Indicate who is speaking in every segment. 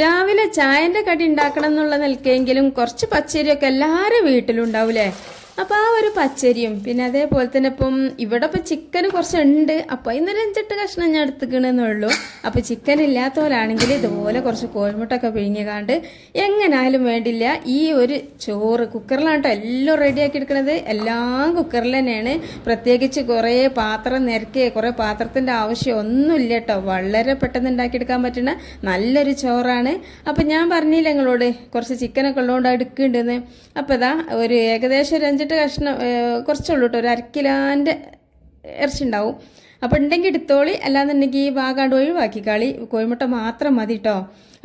Speaker 1: രാവിലെ ചായന്റെ കടി ഉണ്ടാക്കണം എന്നുള്ള നിൽക്കെങ്കിലും കുറച്ച് പച്ചരിയൊക്കെ എല്ലാവരും വീട്ടിലുണ്ടാവൂലേ അപ്പോൾ ആ ഒരു പച്ചരിയും പിന്നെ അതേപോലെ തന്നെ ഇപ്പം ഇവിടെ ഇപ്പം ചിക്കൻ കുറച്ചുണ്ട് അപ്പോൾ ഇന്നലെ അഞ്ചെട്ട് കഷ്ണം ഞാൻ എടുത്തുക്കണമെന്നുള്ളൂ അപ്പോൾ ചിക്കൻ ഇല്ലാത്തവരാണെങ്കിൽ ഇതുപോലെ കുറച്ച് കോഴിമുട്ടൊക്കെ പിഴിഞ്ഞുകാണ്ട് എങ്ങനാലും വേണ്ടില്ല ഈ ഒരു ചോറ് കുക്കറിലാണ് കേട്ടോ എല്ലാം റെഡിയാക്കി എടുക്കുന്നത് എല്ലാം കുക്കറിൽ തന്നെയാണ് പ്രത്യേകിച്ച് കുറേ പാത്രം നിരക്കുക കുറേ പാത്രത്തിൻ്റെ ആവശ്യം ഒന്നുമില്ല കേട്ടോ വളരെ പെട്ടെന്ന് ഉണ്ടാക്കിയെടുക്കാൻ പറ്റുന്ന നല്ലൊരു ചോറാണ് അപ്പം ഞാൻ പറഞ്ഞില്ല നിങ്ങളോട് കുറച്ച് ചിക്കനൊക്കെ ഉള്ളതുകൊണ്ട് എടുക്കുന്നുണ്ടെന്ന് അപ്പോൾ ഇതാ ഒരു ഏകദേശം ഒരു അഞ്ച് അഞ്ചെട്ട് കഷ്ണം കുറച്ചുള്ളൂ കേട്ടോ ഒരു അരക്കിലാൻ്റെ ഇറച്ചി ഉണ്ടാവും അപ്പോൾ ഉണ്ടെങ്കിൽ എടുത്തോളി അല്ലാന്നുണ്ടെങ്കിൽ ഈ ഭാഗാണ്ട് ഒഴിവാക്കിക്കാളി കോഴിമുട്ട മാത്രം മതി കേട്ടോ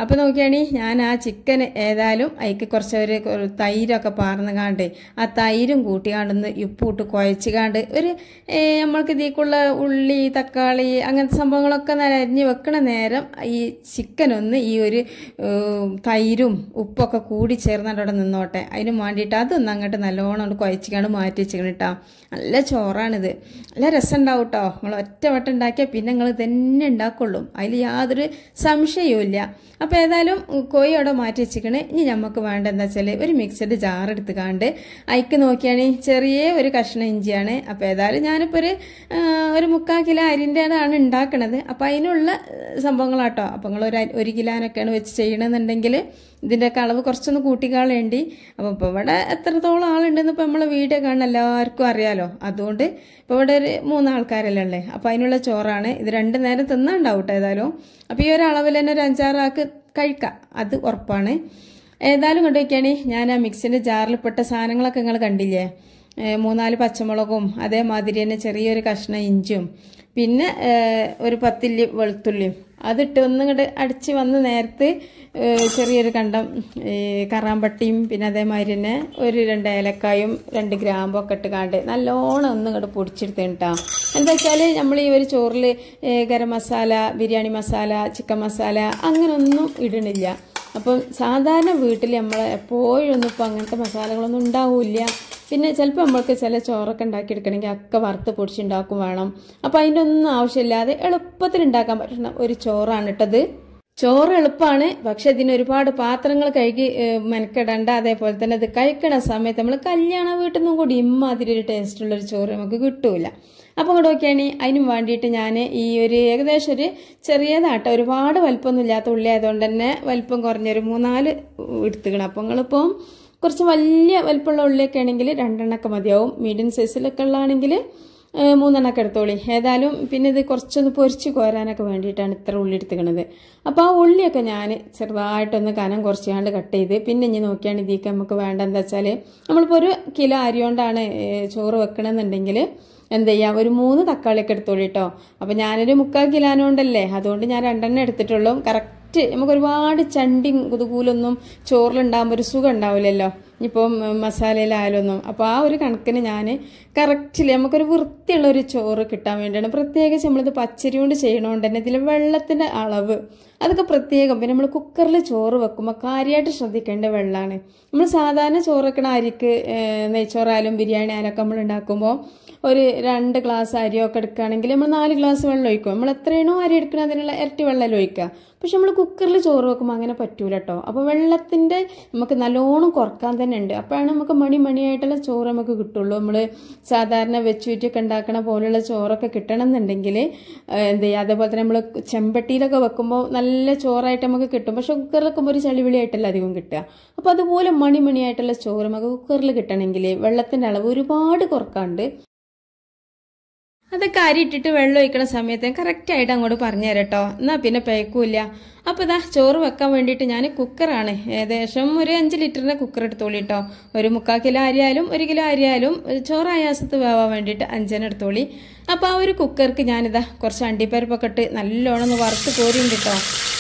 Speaker 1: അപ്പം നോക്കിയാണി ഞാൻ ആ ചിക്കൻ ഏതായാലും അതിക്ക് കുറച്ച് ഒരു തൈരൊക്കെ പാർന്നുകാണ്ട് ആ തൈരും കൂട്ടിക്കാണ്ടൊന്ന് ഉപ്പൂട്ട് കാണ്ട് ഒരു നമ്മൾക്ക് ഇതിക്കുള്ള ഉള്ളി തക്കാളി അങ്ങനത്തെ സംഭവങ്ങളൊക്കെ അരിഞ്ഞ് വെക്കണ നേരം ഈ ചിക്കൻ ഒന്ന് ഈ ഒരു തൈരും ഉപ്പൊക്കെ കൂടി ചേർന്നിട്ട് അവിടെ നിന്നോട്ടെ അതിനു വേണ്ടിയിട്ട് അതൊന്ന് അങ്ങോട്ട് നല്ലോണം കൊണ്ട് കുഴച്ചിക്കാണ്ട് മാറ്റി വെച്ചിക്കണം കേട്ടോ നല്ല ചോറാണിത് നല്ല രസമുണ്ടാവും കേട്ടോ നമ്മൾ ഒറ്റ ഉണ്ടാക്കിയാൽ പിന്നെ നിങ്ങൾ തന്നെ ഉണ്ടാക്കുള്ളൂ അതിൽ യാതൊരു സംശയവും ഇല്ല അപ്പം ഏതായാലും കോഴി അവിടെ മാറ്റി വെച്ചിക്കണേ ഇനി നമുക്ക് എന്താ വെച്ചാൽ ഒരു മിക്സഡ് ജാർ എടുത്തുകാണ്ട് അയക്ക് നോക്കിയാണെങ്കിൽ ചെറിയ ഒരു കഷ്ണം ഇഞ്ചിയാണ് അപ്പോൾ ഏതായാലും ഞാനിപ്പോൾ ഒരു ഒരു മുക്കാൽ കിലോ അരിൻ്റെതാണ് ഉണ്ടാക്കണത് അപ്പോൾ അതിനുള്ള സംഭവങ്ങളാട്ടോ അപ്പോൾ നിങ്ങൾ ഒരു ഒരു കിലോനൊക്കെയാണ് വെച്ച് ചെയ്യണമെന്നുണ്ടെങ്കിൽ ഒക്കെ അളവ് കുറച്ചൊന്ന് കൂട്ടിക്കാളേണ്ടി അപ്പോൾ ഇപ്പോൾ ഇവിടെ എത്രത്തോളം ആളുണ്ടെന്ന് ഇപ്പോൾ നമ്മളെ വീഡിയോ കാണുന്ന എല്ലാവർക്കും അറിയാലോ അതുകൊണ്ട് ഇപ്പോൾ ഇവിടെ ഒരു മൂന്നാൾക്കാരല്ലേ ഉള്ളത് അപ്പോൾ അതിനുള്ള ചോറാണ് ഇത് രണ്ട് നേരം തിന്നാണ്ടാവും കേട്ടോ ഏതായാലും അപ്പോൾ ഈ ഒരു അളവിൽ തന്നെ ഒരു അഞ്ചാറാക്ക് കഴിക്കാം അത് ഉറപ്പാണ് ഏതായാലും കൊണ്ടുപോയിക്കാണി ഞാൻ ആ മിക്സിൻ്റെ പെട്ട സാധനങ്ങളൊക്കെ നിങ്ങൾ കണ്ടില്ലേ മൂന്നാല് പച്ചമുളകും അതേമാതിരി തന്നെ ചെറിയൊരു കഷ്ണ ഇഞ്ചും പിന്നെ ഒരു പത്തില്ലി വെളുത്തുള്ളിയും അതിട്ട് ഒന്നുകൂടെ അടിച്ച് വന്ന് നേരത്ത് ചെറിയൊരു കണ്ടം കറാമ്പട്ടിയും പിന്നെ അതേമാതിരി തന്നെ ഒരു രണ്ട് ഏലക്കായും രണ്ട് ഗ്രാമ്പൊക്കെ ഇട്ട് കാണ്ട് നല്ലോണം ഒന്നുകൂടെ പൊടിച്ചെടുത്തേണ് കേട്ടോ എന്താ വെച്ചാൽ നമ്മൾ ഈ ഒരു ചോറിൽ ഗരം മസാല ബിരിയാണി മസാല ചിക്കൻ മസാല അങ്ങനൊന്നും ഇടണില്ല അപ്പം സാധാരണ വീട്ടിൽ നമ്മൾ എപ്പോഴും ഒന്നും ഇപ്പം അങ്ങനത്തെ മസാലകളൊന്നും ഉണ്ടാവില്ല പിന്നെ ചിലപ്പോൾ നമ്മൾക്ക് ചില ചോറൊക്കെ ഉണ്ടാക്കിയെടുക്കണമെങ്കിൽ ഒക്കെ വറുത്ത് പൊടിച്ചുണ്ടാക്കും വേണം അപ്പോൾ അതിൻ്റെ ഒന്നും ആവശ്യമില്ലാതെ എളുപ്പത്തിൽ ഉണ്ടാക്കാൻ പറ്റുന്ന ഒരു ചോറാണ് ഇട്ടത് ചോറ് എളുപ്പമാണ് പക്ഷെ ഇതിന് ഒരുപാട് പാത്രങ്ങൾ കഴുകി മെനക്കെടേണ്ട അതേപോലെ തന്നെ ഇത് കഴിക്കണ സമയത്ത് നമ്മൾ കല്യാണ വീട്ടിൽ നിന്നും കൂടി ഇമ്മാതിരി ഒരു ടേസ്റ്റുള്ളൊരു ചോറ് നമുക്ക് കിട്ടൂല അപ്പോൾ അങ്ങോട്ട് നോക്കിയാണ് അതിനും വേണ്ടിയിട്ട് ഞാൻ ഈ ഒരു ഏകദേശം ഒരു ചെറിയതാട്ടോ ഒരുപാട് വലിപ്പമൊന്നും ഇല്ലാത്ത ഉള്ളി ആയതുകൊണ്ട് തന്നെ വലിപ്പം കുറഞ്ഞൊരു മൂന്നാല് എടുത്തുകൾ അപ്പോൾ നിങ്ങളിപ്പം കുറച്ച് വലിയ വലിപ്പമുള്ള ഉള്ളിയൊക്കെ ആണെങ്കിൽ രണ്ടെണ്ണമൊക്കെ മതിയാവും മീഡിയം സൈസിലൊക്കെ ഉള്ളതാണെങ്കിൽ മൂന്നെണ്ണമൊക്കെ എടുത്തോളി ഏതായാലും പിന്നെ ഇത് കുറച്ചൊന്ന് പൊരിച്ച് കോരാനൊക്കെ വേണ്ടിയിട്ടാണ് ഇത്ര ഉള്ളി എടുത്തുക്കണത് അപ്പോൾ ആ ഉള്ളിയൊക്കെ ഞാൻ ചെറുതായിട്ടൊന്ന് കനം കുറച്ചാണ്ട് കട്ട് ചെയ്ത് പിന്നെ ഇനി നോക്കിയാണ് ഇതിക്ക് നമുക്ക് വേണ്ട വെച്ചാൽ നമ്മളിപ്പോൾ ഒരു കിലോ അരി കൊണ്ടാണ് ചോറ് വെക്കണമെന്നുണ്ടെങ്കിൽ എന്ത് ചെയ്യാം ഒരു മൂന്ന് തക്കാളിയൊക്കെ എടുത്തോളി കേട്ടോ അപ്പോൾ ഞാനൊരു മുക്കാൽ കിലോനുണ്ടല്ലേ അതുകൊണ്ട് ഞാൻ രണ്ടെണ്ണം എടുത്തിട്ടുള്ളൂ കറക്റ്റ് ലൈറ്റ് നമുക്ക് ഒരുപാട് ചണ്ടി കുതുകൂലൊന്നും ചോറിലുണ്ടാകുമ്പോൾ ഒരു സുഖം ഉണ്ടാവില്ലല്ലോ ഇപ്പം മസാലയിലായാലൊന്നും അപ്പോൾ ആ ഒരു കണക്കിന് ഞാൻ കറക്റ്റിൽ നമുക്കൊരു വൃത്തിയുള്ള ഒരു ചോറ് കിട്ടാൻ വേണ്ടിയാണ് പ്രത്യേകിച്ച് നമ്മളിത് പച്ചരി കൊണ്ട് ചെയ്യണോണ്ട് തന്നെ ഇതിൽ വെള്ളത്തിൻ്റെ അളവ് അതൊക്കെ പ്രത്യേകം പിന്നെ നമ്മൾ കുക്കറിൽ ചോറ് വെക്കുമ്പോൾ കാര്യമായിട്ട് ശ്രദ്ധിക്കേണ്ട വെള്ളമാണ് നമ്മൾ സാധാരണ ചോറ് വെക്കണ അരിക്ക് നെയ്ച്ചോറായാലും ബിരിയാണി ആയാലും ഒക്കെ നമ്മൾ ഉണ്ടാക്കുമ്പോൾ ഒരു രണ്ട് ഗ്ലാസ് അരിയൊക്കെ എടുക്കുകയാണെങ്കിൽ നമ്മൾ നാല് ഗ്ലാസ് വെള്ളം ഒഴിക്കും നമ്മൾ എത്രയാണോ അരി എടുക്കണം അതിനുള്ള ഇരട്ടി വെള്ളം ഒഴിക്കുക പക്ഷെ നമ്മൾ കുക്കറിൽ ചോറ് വെക്കുമ്പോൾ അങ്ങനെ പറ്റൂല കേട്ടോ അപ്പോൾ വെള്ളത്തിൻ്റെ നമുക്ക് നല്ലോണം കുറക്കാൻ തന്നെ ഉണ്ട് അപ്പോഴാണ് നമുക്ക് മണി മണിയായിട്ടുള്ള ചോറ് നമുക്ക് കിട്ടുള്ളൂ നമ്മൾ സാധാരണ വെച്ചുവിറ്റൊക്കെ ഉണ്ടാക്കണ പോലെയുള്ള ചോറൊക്കെ കിട്ടണം എന്നുണ്ടെങ്കിൽ എന്ത് ചെയ്യുക അതേപോലെ തന്നെ നമ്മൾ ചെമ്പട്ടിയിലൊക്കെ വെക്കുമ്പോൾ നല്ല ചോറായിട്ട് നമുക്ക് കിട്ടും പക്ഷെ കുക്കറിൽ വെക്കുമ്പോൾ ഒരു ചളിവിളിയായിട്ടല്ല അധികം കിട്ടുക അപ്പോൾ അതുപോലെ മണിയായിട്ടുള്ള ചോറ് നമുക്ക് കുക്കറിൽ കിട്ടണമെങ്കിൽ വെള്ളത്തിൻ്റെ അളവ് ഒരുപാട് കുറക്കാണ്ട് അതൊക്കെ അരി ഇട്ടിട്ട് വെള്ളം ഒഴിക്കണ സമയത്ത് കറക്റ്റായിട്ട് അങ്ങോട്ട് പറഞ്ഞു തരാം കേട്ടോ എന്നാൽ പിന്നെ പേക്കൂല്ല അപ്പോൾ ഇതാ ചോറ് വെക്കാൻ വേണ്ടിയിട്ട് ഞാൻ കുക്കറാണ് ഏകദേശം ഒരു അഞ്ച് ലിറ്ററിൻ്റെ കുക്കർ എടുത്തോളി കേട്ടോ ഒരു മുക്കാൽ കിലോ അരിയായാലും ഒരു കിലോ അരിയായാലും ചോറ് ആയാസത്ത് വേവാൻ വേണ്ടിയിട്ട് അഞ്ചെണ്ണം എടുത്തോളി അപ്പോൾ ആ ഒരു കുക്കർക്ക് ഞാനിതാ കുറച്ച് അണ്ടിപ്പരിപ്പൊക്കെ ഇട്ട് നല്ലോണം ഒന്ന് വറുത്ത് കോരിയും കിട്ടോ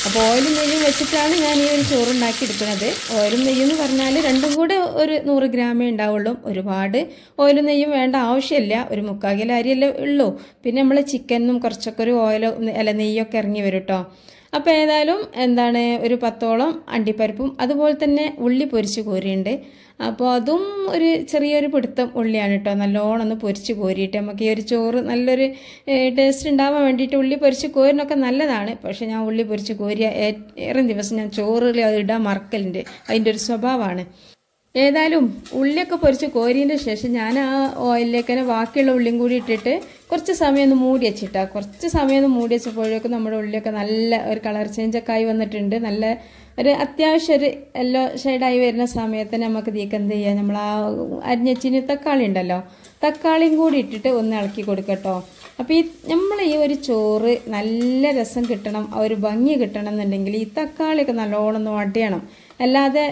Speaker 1: അപ്പോൾ ഓയിലും നെയ്യും വെച്ചിട്ടാണ് ഞാൻ ഈ ഒരു ചോറ് ഉണ്ടാക്കി എടുക്കുന്നത് ഓയിലും നെയ്യും എന്ന് പറഞ്ഞാൽ രണ്ടും കൂടെ ഒരു നൂറ് ഗ്രാമേ ഉണ്ടാവുള്ളൂ ഒരുപാട് ഓയിലും നെയ്യും വേണ്ട ആവശ്യമില്ല ഒരു മുക്കാൽ കിലോ അരിയല്ലേ ഉള്ളൂ പിന്നെ നമ്മൾ ചിക്കനും കുറച്ചൊക്കെ ഒരു ഓയിലോ അല്ല നെയ്യൊക്കെ ഇറങ്ങി വരും കേട്ടോ അപ്പോൾ ഏതായാലും എന്താണ് ഒരു പത്തോളം അണ്ടിപ്പരിപ്പും അതുപോലെ തന്നെ ഉള്ളി പൊരിച്ച് കോരിയുണ്ട് അപ്പോൾ അതും ഒരു ചെറിയൊരു പിടുത്തം ഉള്ളിയാണ് കേട്ടോ നല്ലോണം ഒന്ന് പൊരിച്ച് കോരിയിട്ട് നമുക്ക് ഈ ഒരു ചോറ് നല്ലൊരു ടേസ്റ്റ് ഉണ്ടാവാൻ വേണ്ടിയിട്ട് ഉള്ളി പൊരിച്ച് കോരിനൊക്കെ നല്ലതാണ് പക്ഷേ ഞാൻ ഉള്ളി പൊരിച്ച് കോരിയ ഏറെ ദിവസം ഞാൻ ചോറുകളിൽ അത് ഇടാൻ മറക്കലുണ്ട് അതിൻ്റെ ഒരു സ്വഭാവമാണ് ഏതായാലും ഉള്ളിയൊക്കെ പൊരിച്ച് കോരിയതിൻ്റെ ശേഷം ഞാൻ ആ ഓയിലിലേക്ക് തന്നെ ബാക്കിയുള്ള ഉള്ളിയും കൂടി ഇട്ടിട്ട് കുറച്ച് സമയം ഒന്ന് മൂടി വെച്ചിട്ട കുറച്ച് സമയം ഒന്ന് മൂടി വെച്ചപ്പോഴേക്കും നമ്മുടെ ഉള്ളിയൊക്കെ നല്ല ഒരു കളർ ചേഞ്ചൊക്കെ ആയി വന്നിട്ടുണ്ട് നല്ല ഒരു അത്യാവശ്യം ഒരു യെല്ലോ ഷെയ്ഡായി വരുന്ന സമയത്ത് തന്നെ നമുക്ക് ഇതിക്ക് എന്ത് ചെയ്യാം നമ്മൾ ആ അരിഞ്ഞച്ചിന് തക്കാളി ഉണ്ടല്ലോ തക്കാളിയും കൂടി ഇട്ടിട്ട് ഒന്ന് ഇളക്കി കൊടുക്കട്ടോ അപ്പോൾ ഈ നമ്മൾ ഈ ഒരു ചോറ് നല്ല രസം കിട്ടണം ആ ഒരു ഭംഗി കിട്ടണം എന്നുണ്ടെങ്കിൽ ഈ തക്കാളിയൊക്കെ നല്ലോണം ഒന്ന് വടിയണം അല്ലാതെ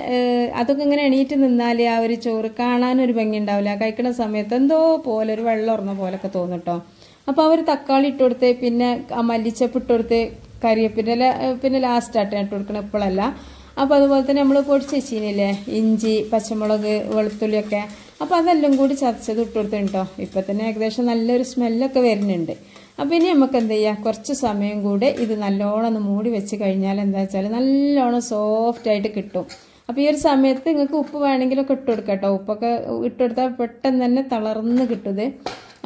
Speaker 1: അതൊക്കെ ഇങ്ങനെ എണീറ്റ് നിന്നാൽ ആ ഒരു ചോറ് കാണാനൊരു ഭംഗി ഉണ്ടാവില്ല കഴിക്കുന്ന സമയത്ത് എന്തോ പോലെ ഒരു വെള്ളം ഉറന്ന പോലൊക്കെ തോന്നിട്ടോ അപ്പോൾ അവർ തക്കാളി ഇട്ട് കൊടുത്ത് പിന്നെ മല്ലിച്ചപ്പ് ഇട്ട് കൊടുത്ത് കറിവേപ്പിൻ്റെ പിന്നെ ലാസ്റ്റ് ഇട്ട് കൊടുക്കണം ഇപ്പോഴല്ല അപ്പോൾ അതുപോലെ തന്നെ നമ്മൾ പൊടിച്ച് വെച്ചിനില്ലേ ഇഞ്ചി പച്ചമുളക് വെളുത്തുള്ളിയൊക്കെ അപ്പോൾ അതെല്ലാം കൂടി ചതച്ചത് ഇട്ട് കൊടുത്തിട്ടുണ്ടോ ഇപ്പം തന്നെ ഏകദേശം നല്ലൊരു സ്മെല്ലൊക്കെ വരുന്നുണ്ട് അപ്പം ഇനി നമുക്ക് എന്ത് ചെയ്യാം കുറച്ച് സമയം കൂടെ ഇത് നല്ലോണം ഒന്ന് മൂടി വെച്ച് കഴിഞ്ഞാൽ എന്താ വെച്ചാൽ നല്ലോണം സോഫ്റ്റായിട്ട് കിട്ടും അപ്പോൾ ഈ ഒരു സമയത്ത് നിങ്ങൾക്ക് ഉപ്പ് വേണമെങ്കിലൊക്കെ ഇട്ട് കൊടുക്കാം കേട്ടോ ഉപ്പൊക്കെ ഇട്ടുകൊടുത്താൽ പെട്ടെന്ന് തന്നെ തളർന്ന് കിട്ടും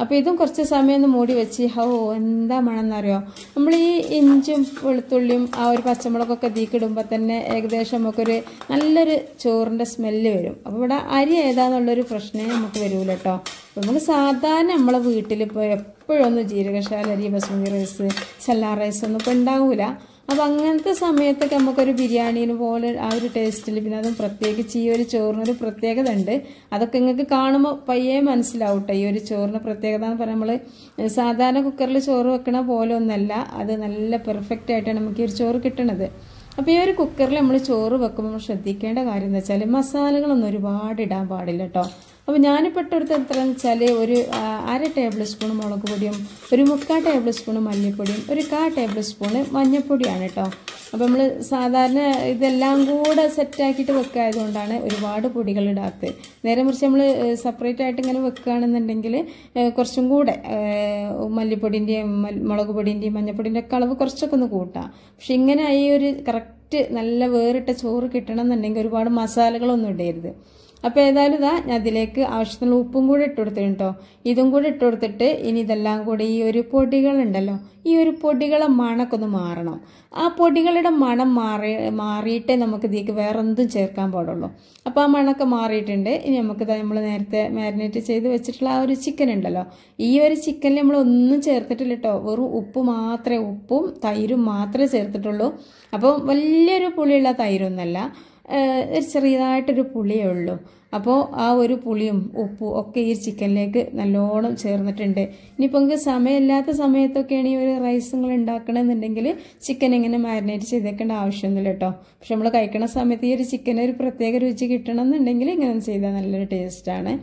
Speaker 1: അപ്പോൾ ഇതും കുറച്ച് സമയം ഒന്ന് മൂടി വെച്ച് ഹോ എന്താ മണമെന്നറിയോ നമ്മൾ ഈ ഇഞ്ചും വെളുത്തുള്ളിയും ആ ഒരു പച്ചമുളകൊക്കെ തീക്കിടുമ്പോൾ തന്നെ ഏകദേശം നമുക്കൊരു നല്ലൊരു ചോറിൻ്റെ സ്മെല്ല് വരും അപ്പോൾ ഇവിടെ അരി ഏതാന്നുള്ളൊരു പ്രശ്നമേ നമുക്ക് വരൂല കേട്ടോ നമ്മൾ സാധാരണ നമ്മളെ വീട്ടിലിപ്പോൾ എപ്പോഴൊന്നും ജീരകശാല അരി ബസ്മതി റൈസ് സല്ലാർ റൈസ് ഒന്നും ഇപ്പോൾ ഉണ്ടാവില്ല അപ്പോൾ അങ്ങനത്തെ സമയത്തൊക്കെ നമുക്കൊരു ബിരിയാണീനെ പോലെ ആ ഒരു ടേസ്റ്റിൽ പിന്നെ അതും പ്രത്യേകിച്ച് ഈ ഒരു ചോറിനൊരു പ്രത്യേകത ഉണ്ട് അതൊക്കെ നിങ്ങൾക്ക് കാണുമ്പോൾ പയ്യെ മനസ്സിലാവട്ടെ ഈ ഒരു ചോറിന് പ്രത്യേകത എന്ന് പറഞ്ഞാൽ നമ്മൾ സാധാരണ കുക്കറിൽ ചോറ് വെക്കണ പോലെ ഒന്നല്ല അത് നല്ല പെർഫെക്റ്റ് ആയിട്ടാണ് നമുക്ക് ഈ ഒരു ചോറ് കിട്ടണത് അപ്പോൾ ഈ ഒരു കുക്കറിൽ നമ്മൾ ചോറ് വെക്കുമ്പോൾ ശ്രദ്ധിക്കേണ്ട കാര്യം എന്ന് വെച്ചാൽ മസാലകളൊന്നും ഒരുപാട് ഇടാൻ പാടില്ല കേട്ടോ അപ്പോൾ ഞാനിപ്പോൾ ഇട്ടെടുത്ത് എത്രയെന്ന് വെച്ചാൽ ഒരു അര ടേബിൾ സ്പൂൺ മുളക് പൊടിയും ഒരു മുക്കാൽ ടേബിൾ സ്പൂൺ മല്ലിപ്പൊടിയും ഒരു കാ ടേബിൾ സ്പൂൺ മഞ്ഞൾപ്പൊടിയാണ് കേട്ടോ അപ്പോൾ നമ്മൾ സാധാരണ ഇതെല്ലാം കൂടെ സെറ്റാക്കിയിട്ട് വെക്കായതുകൊണ്ടാണ് ഒരുപാട് പൊടികൾ ഇടാത്തത് നേരെ മറിച്ച് നമ്മൾ സെപ്പറേറ്റ് ആയിട്ട് ഇങ്ങനെ വെക്കുകയാണെന്നുണ്ടെങ്കിൽ കുറച്ചും കൂടെ മല്ലിപ്പൊടിൻ്റെയും മുളക് പൊടിൻ്റെയും മഞ്ഞൾപ്പൊടിൻ്റെ ഒക്കെ അളവ് കുറച്ചൊക്കെ ഒന്ന് കൂട്ടാം പക്ഷെ ഇങ്ങനെ ഈ ഒരു കറക്റ്റ് നല്ല വേറിട്ട ചോറ് കിട്ടണം എന്നുണ്ടെങ്കിൽ ഒരുപാട് മസാലകളൊന്നും ഇടരുത് അപ്പോൾ ഏതായാലും ഇതാ ഞാൻ അതിലേക്ക് ആവശ്യത്തിനുള്ള ഉപ്പും കൂടി ഇട്ട് കൊടുത്തിട്ടുണ്ട് കേട്ടോ ഇതും കൂടി ഇട്ട് കൊടുത്തിട്ട് ഇനി ഇതെല്ലാം കൂടി ഈ ഒരു പൊടികളുണ്ടല്ലോ ഈ ഒരു പൊടികളെ മണമൊക്കെ ഒന്ന് മാറണം ആ പൊടികളുടെ മണം മാറി മാറിയിട്ടേ നമുക്ക് ഇതിലേക്ക് വേറെ എന്തും ചേർക്കാൻ പാടുള്ളൂ അപ്പോൾ ആ മണമൊക്കെ മാറിയിട്ടുണ്ട് ഇനി നമുക്ക് നമ്മൾ നേരത്തെ മാരിനേറ്റ് ചെയ്ത് വെച്ചിട്ടുള്ള ആ ഒരു ചിക്കൻ ഉണ്ടല്ലോ ഈ ഒരു ചിക്കനിൽ നമ്മൾ ഒന്നും ചേർത്തിട്ടില്ല കേട്ടോ വെറും ഉപ്പ് മാത്രമേ ഉപ്പും തൈരും മാത്രമേ ചേർത്തിട്ടുള്ളൂ അപ്പം വലിയൊരു പുളിയുള്ള തൈരൊന്നല്ല ഒരു ചെറിയതായിട്ടൊരു പുളിയേ ഉള്ളൂ അപ്പോൾ ആ ഒരു പുളിയും ഉപ്പും ഒക്കെ ഈ ചിക്കനിലേക്ക് നല്ലോണം ചേർന്നിട്ടുണ്ട് ഇനിയിപ്പോൾ നിങ്ങൾക്ക് സമയമില്ലാത്ത സമയത്തൊക്കെയാണ് ഈ ഒരു റൈസ് നിങ്ങൾ ഉണ്ടാക്കണമെന്നുണ്ടെങ്കിൽ ചിക്കൻ ഇങ്ങനെ മാരിനേറ്റ് ചെയ്തേക്കേണ്ട ആവശ്യമൊന്നുമില്ല കേട്ടോ പക്ഷെ നമ്മൾ കഴിക്കണ സമയത്ത് ഈ ഒരു ചിക്കൻ ഒരു പ്രത്യേക രുചി കിട്ടണം എന്നുണ്ടെങ്കിൽ ഇങ്ങനെ ചെയ്താൽ നല്ലൊരു ടേസ്റ്റാണ്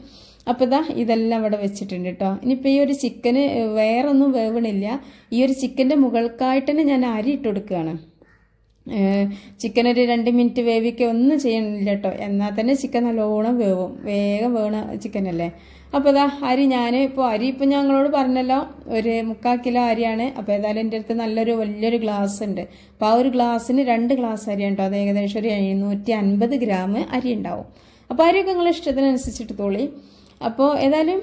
Speaker 1: അപ്പോൾ ഇതാ ഇതെല്ലാം ഇവിടെ വെച്ചിട്ടുണ്ട് കേട്ടോ ഇനിയിപ്പോൾ ഈ ഒരു ചിക്കന് വേറൊന്നും വേവണില്ല ഈ ഒരു ചിക്കൻ്റെ മുകൾക്കായിട്ട് തന്നെ ഞാൻ അരി ഇട്ട് കൊടുക്കുകയാണ് ചിക്കൻ ഒരു രണ്ട് മിനിറ്റ് വേവിക്ക ഒന്നും ചെയ്യണില്ല കേട്ടോ എന്നാൽ തന്നെ ചിക്കൻ നല്ലോണം വേവും വേഗം വേണ ചിക്കനല്ലേ അപ്പോൾ ഇതാ അരി ഞാൻ ഇപ്പോൾ അരി ഇപ്പോൾ ഞങ്ങളോട് പറഞ്ഞല്ലോ ഒരു മുക്കാൽ കിലോ അരിയാണ് അപ്പോൾ ഏതായാലും എൻ്റെ അടുത്ത് നല്ലൊരു വലിയൊരു ഗ്ലാസ് ഉണ്ട് അപ്പോൾ ആ ഒരു ഗ്ലാസ്സിന് രണ്ട് ഗ്ലാസ് അരി ഉണ്ടോ അത് ഏകദേശം ഒരു എഴുന്നൂറ്റി അൻപത് ഗ്രാം അരി ഉണ്ടാവും അപ്പോൾ അരിയൊക്കെ നിങ്ങൾ ഇഷ്ടത്തിനനുസരിച്ചിട്ട് തോളി അപ്പോൾ ഏതായാലും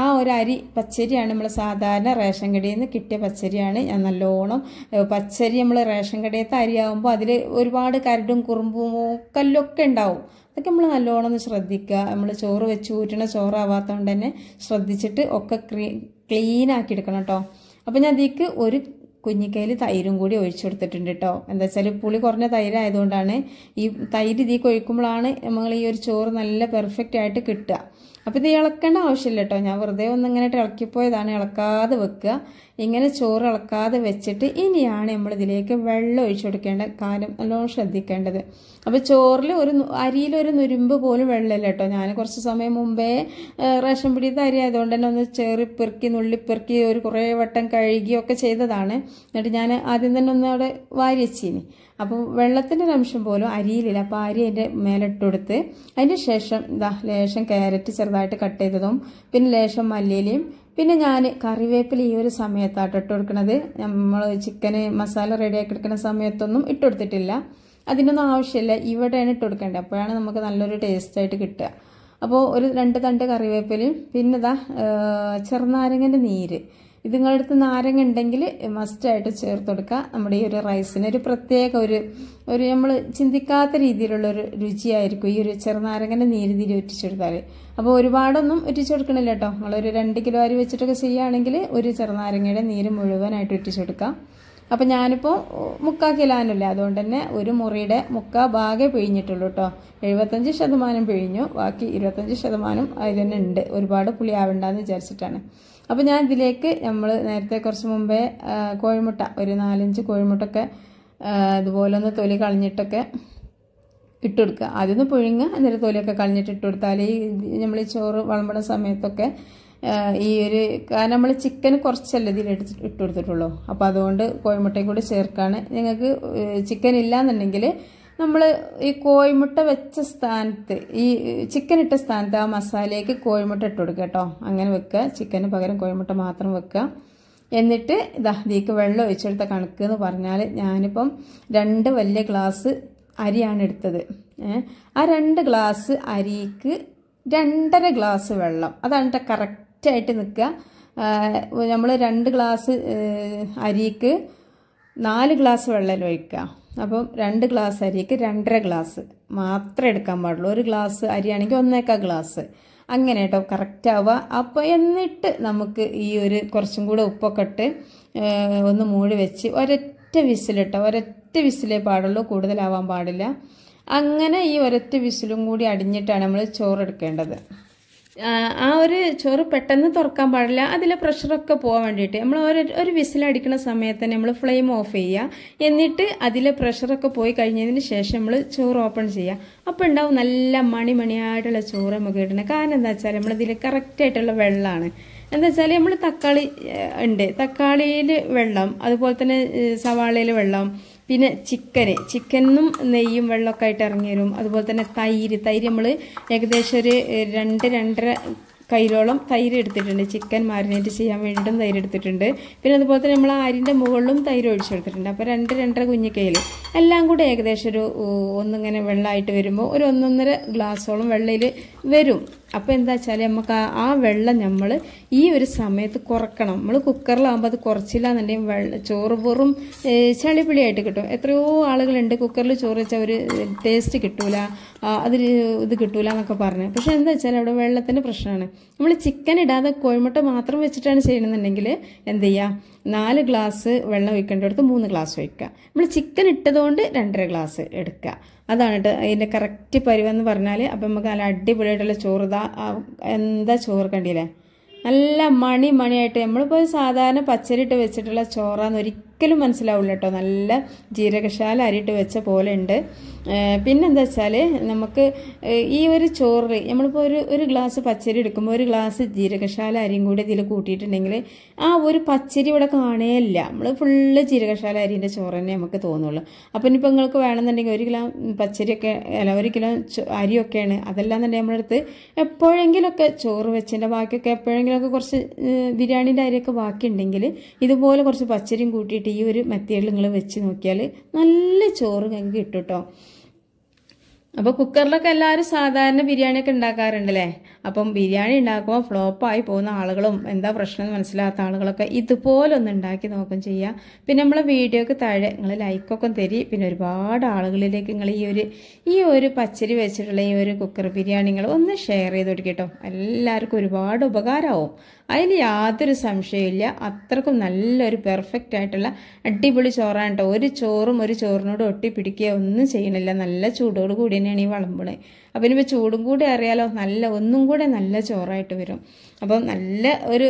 Speaker 1: ആ ഒരു അരി പച്ചരിയാണ് നമ്മൾ സാധാരണ റേഷൻ കടയിൽ നിന്ന് കിട്ടിയ പച്ചരിയാണ് ഞാൻ നല്ലോണം പച്ചരി നമ്മൾ റേഷൻ കടയിലത്തെ അരിയാകുമ്പോൾ അതിൽ ഒരുപാട് കരടും കുറുമ്പും കല്ലൊക്കെ ഉണ്ടാവും അതൊക്കെ നമ്മൾ നല്ലോണം ഒന്ന് ശ്രദ്ധിക്കുക നമ്മൾ ചോറ് വെച്ച് ഊറ്റണ ചോറാവാത്തതുകൊണ്ട് തന്നെ ശ്രദ്ധിച്ചിട്ട് ഒക്കെ ക്ലീൻ ആക്കി എടുക്കണം കേട്ടോ അപ്പോൾ ഞാൻ അതിലേക്ക് ഒരു കുഞ്ഞിക്കയിൽ തൈരും കൂടി ഒഴിച്ചു കൊടുത്തിട്ടുണ്ട് കേട്ടോ എന്താ വെച്ചാൽ പുളി കുറഞ്ഞ തൈരായതുകൊണ്ടാണ് ആയതുകൊണ്ടാണ് ഈ തൈര് ഇതിലേക്ക് ഒഴിക്കുമ്പോഴാണ് നമ്മൾ ഈ ഒരു ചോറ് നല്ല പെർഫെക്റ്റ് ആയിട്ട് കിട്ടുക അപ്പോൾ ഇത് ഇളക്കേണ്ട ആവശ്യമില്ല കേട്ടോ ഞാൻ വെറുതെ ഒന്നിങ്ങനെ ഇളക്കിപ്പോയതാണ് ഇളക്കാതെ വെക്കുക ഇങ്ങനെ ചോറ് ഇളക്കാതെ വെച്ചിട്ട് ഇനിയാണ് നമ്മളിതിലേക്ക് വെള്ളം ഒഴിച്ചു കൊടുക്കേണ്ട കാര്യം നല്ലോണം ശ്രദ്ധിക്കേണ്ടത് അപ്പോൾ ചോറിൽ ഒരു അരിയിലൊരു നുരുമ്പ് പോലും വെള്ളമില്ല കേട്ടോ ഞാൻ കുറച്ച് സമയം മുമ്പേ റേഷൻ പിടിയത്തെ അരി ആയതുകൊണ്ട് തന്നെ ഒന്ന് ചേറിപ്പെറുക്കി നുള്ളിപ്പെറുക്കി ഒരു കുറേ വട്ടം കഴുകിയൊക്കെ ചെയ്തതാണ് എന്നിട്ട് ഞാൻ ആദ്യം തന്നെ ഒന്ന് അവിടെ വാരി വെച്ചിനി അപ്പോൾ വെള്ളത്തിൻ്റെ അംശം പോലും അരിയിലില്ല അപ്പോൾ അരി അതിൻ്റെ മേലിട്ട് കൊടുത്ത് അതിന് ശേഷം ഇതാ ലേശം ക്യാരറ്റ് ചെറുതായിട്ട് കട്ട് ചെയ്തതും പിന്നെ ലേശം മല്ലിയിലയും പിന്നെ ഞാൻ കറിവേപ്പില ഈ ഒരു സമയത്താണ് ഇട്ട് കൊടുക്കുന്നത് നമ്മൾ ചിക്കന് മസാല റെഡിയാക്കി എടുക്കുന്ന സമയത്തൊന്നും ഇട്ട് കൊടുത്തിട്ടില്ല അതിനൊന്നും ആവശ്യമില്ല ഇവിടെയാണ് ഇട്ട് കൊടുക്കേണ്ടത് അപ്പോഴാണ് നമുക്ക് നല്ലൊരു ടേസ്റ്റായിട്ട് കിട്ടുക അപ്പോൾ ഒരു രണ്ട് തണ്ട് കറിവേപ്പിലയും പിന്നെ ഇതാ ചെറുനാരങ്ങൻ്റെ നീര് ഇത് അടുത്ത് നാരങ്ങ ഉണ്ടെങ്കിൽ മസ്റ്റായിട്ട് ചേർത്ത് കൊടുക്കുക നമ്മുടെ ഈ ഒരു റൈസിന് ഒരു പ്രത്യേക ഒരു ഒരു നമ്മൾ ചിന്തിക്കാത്ത രീതിയിലുള്ള ഒരു രുചിയായിരിക്കും ഈ ഒരു ചെറുനാരങ്ങൻ്റെ നീര് തിരി ഒറ്റിച്ചെടുത്താൽ അപ്പോൾ ഒരുപാടൊന്നും ഒറ്റിച്ചെടുക്കണില്ല കേട്ടോ നമ്മളൊരു രണ്ട് കിലോ അരി വെച്ചിട്ടൊക്കെ ചെയ്യുകയാണെങ്കിൽ ഒരു ചെറുനാരങ്ങയുടെ നീര് മുഴുവനായിട്ട് ഒറ്റിച്ചെടുക്കാം അപ്പോൾ ഞാനിപ്പോൾ മുക്കാ കിലാനല്ലേ അതുകൊണ്ട് തന്നെ ഒരു മുറിയുടെ മുക്കാ ഭാഗേ പിഴിഞ്ഞിട്ടുള്ളൂ കേട്ടോ എഴുപത്തഞ്ച് ശതമാനം പിഴിഞ്ഞു ബാക്കി ഇരുപത്തഞ്ച് ശതമാനം അതിൽ തന്നെ ഉണ്ട് ഒരുപാട് പുളിയാവണ്ടെന്ന് വിചാരിച്ചിട്ടാണ് അപ്പോൾ ഞാൻ ഇതിലേക്ക് നമ്മൾ നേരത്തെ കുറച്ച് മുമ്പേ കോഴിമുട്ട ഒരു നാലഞ്ച് കോഴിമുട്ടൊക്കെ ഇതുപോലെ ഒന്ന് തൊലി കളഞ്ഞിട്ടൊക്കെ ഇട്ട് കൊടുക്കുക ആദ്യമൊന്ന് പുഴുങ്ങുക എന്നിട്ട് തൊലിയൊക്കെ കളഞ്ഞിട്ട് ഇട്ട് കൊടുത്താൽ ഈ നമ്മൾ ഈ ചോറ് വളമ്പണ സമയത്തൊക്കെ ഈ ഒരു കാരണം നമ്മൾ ചിക്കൻ കുറച്ചല്ല ഇതിൽ എടുത്ത് ഇട്ട് കൊടുത്തിട്ടുള്ളൂ അപ്പോൾ അതുകൊണ്ട് കോഴിമുട്ടയും കൂടി ചേർക്കുകയാണ് നിങ്ങൾക്ക് ചിക്കൻ ഇല്ല എന്നുണ്ടെങ്കിൽ നമ്മൾ ഈ കോഴിമുട്ട വെച്ച സ്ഥാനത്ത് ഈ ചിക്കൻ ഇട്ട സ്ഥാനത്ത് ആ മസാലയ്ക്ക് കോഴിമുട്ട ഇട്ട് കൊടുക്കുക കേട്ടോ അങ്ങനെ വെക്കുക ചിക്കന് പകരം കോഴിമുട്ട മാത്രം വെക്കുക എന്നിട്ട് ഇതാ ഇതിക്ക് വെള്ളം ഒഴിച്ചെടുത്ത കണക്ക് എന്ന് പറഞ്ഞാൽ ഞാനിപ്പം രണ്ട് വലിയ ഗ്ലാസ് അരിയാണ് എടുത്തത് ആ രണ്ട് ഗ്ലാസ് അരിക്ക് രണ്ടര ഗ്ലാസ് വെള്ളം അതാണ് കറക്റ്റായിട്ട് നിൽക്കുക നമ്മൾ രണ്ട് ഗ്ലാസ് അരിക്ക് നാല് ഗ്ലാസ് വെള്ളം ഒഴിക്കുക അപ്പം രണ്ട് ഗ്ലാസ് അരിക്ക് രണ്ടര ഗ്ലാസ് മാത്രമേ എടുക്കാൻ പാടുള്ളൂ ഒരു ഗ്ലാസ് അരിയാണെങ്കിൽ ഒന്നേക്കാ ഗ്ലാസ് അങ്ങനെ കേട്ടോ കറക്റ്റ് ആവുക അപ്പോൾ എന്നിട്ട് നമുക്ക് ഈ ഒരു കുറച്ചും കൂടെ ഉപ്പൊക്കെ ഇട്ട് ഒന്ന് മൂടി വെച്ച് ഒരൊറ്റ വിസിലിട്ടോ ഒരൊറ്റ വിസിലേ പാടുള്ളൂ കൂടുതലാവാൻ പാടില്ല അങ്ങനെ ഈ ഒരൊറ്റ വിസിലും കൂടി അടിഞ്ഞിട്ടാണ് നമ്മൾ ചോറ് എടുക്കേണ്ടത് ആ ഒരു ചോറ് പെട്ടെന്ന് തുറക്കാൻ പാടില്ല അതിലെ പ്രഷറൊക്കെ പോകാൻ വേണ്ടിയിട്ട് നമ്മൾ ഒരു ഒരു വിസിലടിക്കുന്ന സമയത്ത് തന്നെ നമ്മൾ ഫ്ലെയിം ഓഫ് ചെയ്യുക എന്നിട്ട് അതിലെ പ്രഷറൊക്കെ പോയി കഴിഞ്ഞതിന് ശേഷം നമ്മൾ ചോറ് ഓപ്പൺ ചെയ്യുക അപ്പോൾ ഉണ്ടാവും നല്ല മണിമണിയായിട്ടുള്ള ചോറ് നമുക്ക് കിട്ടണം കാരണം എന്താ വെച്ചാൽ നമ്മളിതിൽ കറക്റ്റായിട്ടുള്ള വെള്ളമാണ് എന്താ വെച്ചാൽ നമ്മൾ തക്കാളി ഉണ്ട് തക്കാളിയിൽ വെള്ളം അതുപോലെ തന്നെ സവാളയിൽ വെള്ളം പിന്നെ ചിക്കന് ചിക്കനും നെയ്യും വെള്ളമൊക്കെ ആയിട്ട് ഇറങ്ങി വരും അതുപോലെ തന്നെ തൈര് തൈര് നമ്മൾ ഏകദേശം ഒരു രണ്ട് രണ്ടര കൈലോളം തൈര് എടുത്തിട്ടുണ്ട് ചിക്കൻ മാരിനേറ്റ് ചെയ്യാൻ വേണ്ടിയിട്ടും തൈര് എടുത്തിട്ടുണ്ട് പിന്നെ അതുപോലെ തന്നെ നമ്മൾ ആരിൻ്റെ മുകളിലും തൈര് ഒഴിച്ചെടുത്തിട്ടുണ്ട് അപ്പോൾ രണ്ട് രണ്ടര കുഞ്ഞിക്കയിൽ എല്ലാം കൂടെ ഏകദേശം ഒരു ഒന്നിങ്ങനെ വെള്ളമായിട്ട് വരുമ്പോൾ ഒരു ഒന്നൊന്നര ഗ്ലാസ്സോളം വെള്ളയിൽ വരും അപ്പോൾ എന്താ വെച്ചാൽ നമുക്ക് ആ വെള്ളം നമ്മൾ ഈ ഒരു സമയത്ത് കുറക്കണം നമ്മൾ കുക്കറിലാകുമ്പോൾ അത് കുറച്ചില്ല എന്നുണ്ടെങ്കിൽ വെള്ളം ചോറ് വെറും ചളിപ്പിളിയായിട്ട് കിട്ടും എത്രയോ ആളുകളുണ്ട് കുക്കറിൽ ചോറ് വെച്ചാൽ ഒരു ടേസ്റ്റ് കിട്ടൂല അതിൽ ഇത് കിട്ടൂല എന്നൊക്കെ പറഞ്ഞു പക്ഷെ എന്താ വെച്ചാൽ അവിടെ വെള്ളത്തിൻ്റെ പ്രശ്നമാണ് നമ്മൾ ചിക്കൻ ഇടാതെ കോഴിമുട്ട മാത്രം വെച്ചിട്ടാണ് ചെയ്യണമെന്നുണ്ടെങ്കിൽ എന്ത് ചെയ്യുക നാല് ഗ്ലാസ് വെള്ളം അടുത്ത് മൂന്ന് ഗ്ലാസ് ഒഴിക്കുക നമ്മൾ ചിക്കൻ ഇട്ടതുകൊണ്ട് രണ്ടര ഗ്ലാസ് എടുക്കുക അതാണ് കേട്ടോ അതിൻ്റെ കറക്റ്റ് പരുവെന്ന് പറഞ്ഞാൽ അപ്പം നമുക്ക് നല്ല അടിപൊളിയായിട്ടുള്ള ചോറ് ഇതാ എന്താ ചോറ് കണ്ടില്ലേ നല്ല മണി മണിയായിട്ട് നമ്മളിപ്പോൾ സാധാരണ പച്ചരിട്ട് വെച്ചിട്ടുള്ള ചോറാന്ന് ഒരിക്കലും മനസ്സിലാവില്ല കേട്ടോ നല്ല ജീരകശാല അരിയിട്ട് വെച്ച പോലെ ഉണ്ട് പിന്നെന്താ വെച്ചാൽ നമുക്ക് ഈ ഒരു ചോറിൽ നമ്മളിപ്പോൾ ഒരു ഒരു ഗ്ലാസ് പച്ചരി എടുക്കുമ്പോൾ ഒരു ഗ്ലാസ് ജീരകശാല അരിയും കൂടി ഇതിൽ കൂട്ടിയിട്ടുണ്ടെങ്കിൽ ആ ഒരു പച്ചരി ഇവിടെ കാണേയില്ല നമ്മൾ ഫുള്ള് ജീരകശാല അരിൻ്റെ ചോറ് തന്നെ നമുക്ക് തോന്നുള്ളൂ അപ്പം ഇനിയിപ്പോൾ നിങ്ങൾക്ക് വേണമെന്നുണ്ടെങ്കിൽ ഒരു കിലോ പച്ചരിയൊക്കെ അല്ല ഒരു കിലോ അരിയൊക്കെയാണ് തന്നെ നമ്മളെടുത്ത് എപ്പോഴെങ്കിലുമൊക്കെ ചോറ് വെച്ചതിൻ്റെ ബാക്കിയൊക്കെ എപ്പോഴെങ്കിലുമൊക്കെ കുറച്ച് ബിരിയാണിൻ്റെ അരിയൊക്കെ ബാക്കിയുണ്ടെങ്കിൽ ഇതുപോലെ കുറച്ച് പച്ചരിയും കൂട്ടിയിട്ട് ഈ ഒരു മെത്തേഡിൽ നിങ്ങൾ വെച്ച് നോക്കിയാൽ നല്ല ചോറ് ഞങ്ങൾക്ക് കിട്ടും കേട്ടോ അപ്പോൾ കുക്കറിലൊക്കെ എല്ലാവരും സാധാരണ ഒക്കെ ഉണ്ടാക്കാറുണ്ടല്ലേ അപ്പം ബിരിയാണി ഉണ്ടാക്കുമ്പോൾ ഫ്ലോപ്പായി പോകുന്ന ആളുകളും എന്താ പ്രശ്നം മനസ്സിലാത്ത ആളുകളൊക്കെ ഇതുപോലൊന്ന് ഉണ്ടാക്കി നോക്കും ചെയ്യാം പിന്നെ നമ്മളെ വീഡിയോക്ക് താഴെ നിങ്ങൾ ലൈക്കൊക്കെ തരി പിന്നെ ഒരുപാട് ആളുകളിലേക്ക് നിങ്ങൾ ഈ ഒരു ഈ ഒരു പച്ചരി വെച്ചിട്ടുള്ള ഈ ഒരു കുക്കർ ബിരിയാണികൾ ഒന്ന് ഷെയർ ചെയ്ത് കൊടുക്കട്ടോ എല്ലാവർക്കും ഒരുപാട് ഉപകാരമാവും അതിൽ യാതൊരു സംശയമില്ല അത്രക്കും നല്ലൊരു പെർഫെക്റ്റ് ആയിട്ടുള്ള അടിപൊളി ചോറാണ് കേട്ടോ ഒരു ചോറും ഒരു ചോറിനോട് ഒട്ടിപ്പിടിക്കുക ഒന്നും ചെയ്യണില്ല നല്ല ചൂടോട് കൂടി തന്നെയാണ് ഈ വളമ്പുണേ അപ്പം ഇനി ചൂടും കൂടി അറിയാലോ നല്ല ഒന്നും കൂടെ നല്ല ചോറായിട്ട് വരും അപ്പം നല്ല ഒരു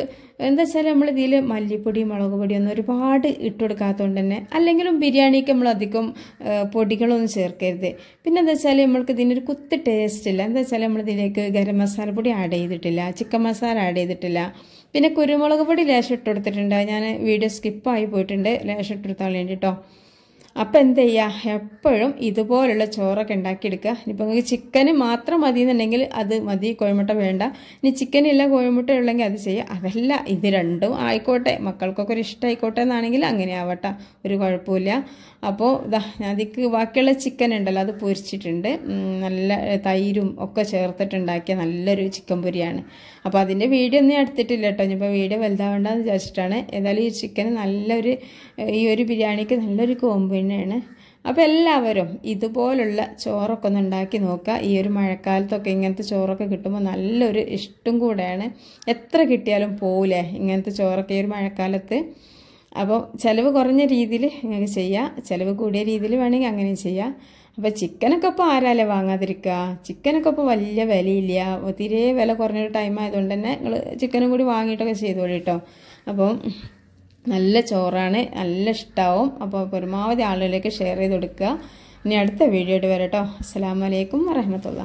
Speaker 1: എന്താ വെച്ചാൽ നമ്മൾ ഇതിൽ മല്ലിപ്പൊടി മുളക് പൊടി ഒന്നും ഒരുപാട് ഇട്ട് കൊടുക്കാത്തതുകൊണ്ട് തന്നെ അല്ലെങ്കിലും ബിരിയാണിക്ക് നമ്മൾ അധികം പൊടികളൊന്നും ചേർക്കരുത് പിന്നെ എന്താ വെച്ചാൽ നമ്മൾക്ക് ഇതിനൊരു കുത്ത് ടേസ്റ്റ് ഇല്ല എന്താ വെച്ചാൽ നമ്മൾ ഇതിലേക്ക് ഗരം മസാല പൊടി ആഡ് ചെയ്തിട്ടില്ല ചിക്കൻ മസാല ആഡ് ചെയ്തിട്ടില്ല പിന്നെ കുരുമുളക് പൊടി ലേശം ഇട്ട് കൊടുത്തിട്ടുണ്ട് ഞാൻ വീഡിയോ സ്കിപ്പായി പോയിട്ടുണ്ട് ലേശം ഇട്ട് കൊടുത്താൽ അപ്പോൾ എന്ത് ചെയ്യുക എപ്പോഴും ഇതുപോലുള്ള ചോറൊക്കെ ഉണ്ടാക്കിയെടുക്കുക ഇനിയിപ്പോൾ നിങ്ങൾക്ക് ചിക്കന് മാത്രം മതി എന്നുണ്ടെങ്കിൽ അത് മതി കോഴിമുട്ട വേണ്ട ഇനി ചിക്കൻ ഇല്ല കോഴിമുട്ട ഉള്ളെങ്കിൽ അത് ചെയ്യുക അതല്ല ഇത് രണ്ടും ആയിക്കോട്ടെ മക്കൾക്കൊക്കെ ഒരു ഇഷ്ടമായിക്കോട്ടെ എന്നാണെങ്കിൽ അങ്ങനെ ആവട്ടെ ഒരു കുഴപ്പമില്ല അപ്പോൾ ഇതാ അതിക്ക് ബാക്കിയുള്ള ചിക്കൻ ഉണ്ടല്ലോ അത് പൊരിച്ചിട്ടുണ്ട് നല്ല തൈരും ഒക്കെ ചേർത്തിട്ടുണ്ടാക്കിയ നല്ലൊരു ചിക്കൻ പൊരിയാണ് അപ്പോൾ അതിൻ്റെ വീഡിയോ ഒന്നും എടുത്തിട്ടില്ല കേട്ടോ ഇനിയിപ്പോൾ വീഡിയോ വലുതാവേണ്ടെന്ന് വിചാരിച്ചിട്ടാണ് ഏതായാലും ഈ ചിക്കൻ നല്ലൊരു ഈ ഒരു ബിരിയാണിക്ക് നല്ലൊരു കോമ്പോ തന്നെയാണ് അപ്പോൾ എല്ലാവരും ഇതുപോലുള്ള ചോറൊക്കെ ഒന്ന് ഉണ്ടാക്കി നോക്കുക ഈ ഒരു മഴക്കാലത്തൊക്കെ ഇങ്ങനത്തെ ചോറൊക്കെ കിട്ടുമ്പോൾ നല്ലൊരു ഇഷ്ടം കൂടെയാണ് എത്ര കിട്ടിയാലും പോവില്ലേ ഇങ്ങനത്തെ ചോറൊക്കെ ഈ ഒരു മഴക്കാലത്ത് അപ്പോൾ ചിലവ് കുറഞ്ഞ രീതിയിൽ ഇങ്ങനെ ചെയ്യാം ചിലവ് കൂടിയ രീതിയിൽ വേണമെങ്കിൽ അങ്ങനെയും ചെയ്യാം അപ്പോൾ ചിക്കനൊക്കെ ഇപ്പോൾ ആരാലേ വാങ്ങാതിരിക്കുക ചിക്കനൊക്കെ ഇപ്പോൾ വലിയ വിലയില്ല തീരെ വില കുറഞ്ഞൊരു ടൈം ആയതുകൊണ്ട് തന്നെ നിങ്ങൾ ചിക്കനും കൂടി വാങ്ങിയിട്ടൊക്കെ ചെയ്തോളൂ കേട്ടോ അപ്പം നല്ല ചോറാണ് നല്ല ഇഷ്ടമാവും അപ്പോൾ പരമാവധി ആളുകളിലേക്ക് ഷെയർ ചെയ്ത് കൊടുക്കുക ഇനി അടുത്ത വീഡിയോ ആയിട്ട് വരാം അസ്സാം വലൈക്കും വരഹമത്തുള്ള